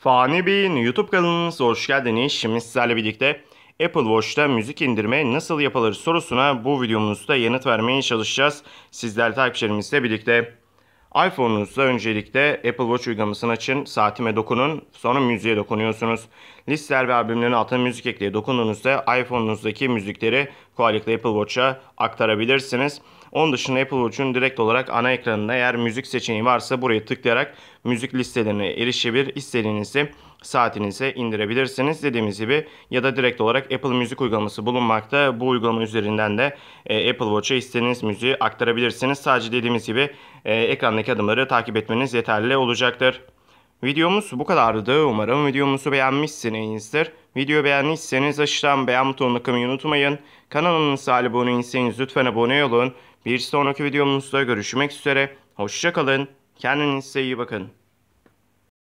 Fani Bey'in YouTube kanalınıza hoş geldiniz. Şimdi sizlerle birlikte Apple Watch'ta müzik indirme nasıl yapılır sorusuna bu videomuzda yanıt vermeye çalışacağız. Sizler takipçilerimizle birlikte iPhone'unuzda öncelikle Apple Watch uygulamasını açın, saatime dokunun, sonra müziğe dokunuyorsunuz. Listeler ve albümlerin altına müzik ekleye dokunduğunuzda iPhone'unuzdaki müzikleri kolaylıkla Apple Watch'a aktarabilirsiniz. Onun dışında Apple Watch'un direkt olarak ana ekranında eğer müzik seçeneği varsa buraya tıklayarak müzik listelerine erişebilir. İstediğinizi saatinize indirebilirsiniz. Dediğimiz gibi ya da direkt olarak Apple Müzik uygulaması bulunmakta. Bu uygulama üzerinden de e, Apple Watch'a istediğiniz müziği aktarabilirsiniz. Sadece dediğimiz gibi e, ekrandaki adımları takip etmeniz yeterli olacaktır. Videomuz bu kadardı. Umarım videomuzu beğenmişsinizdir. Video beğendiyseniz aşağıdan beğen butonuna kımayı unutmayın. Kanalımıza abone değilseniz lütfen abone olun. Bir sonraki videomuzda görüşmek üzere. Hoşçakalın. Kendinize iyi bakın.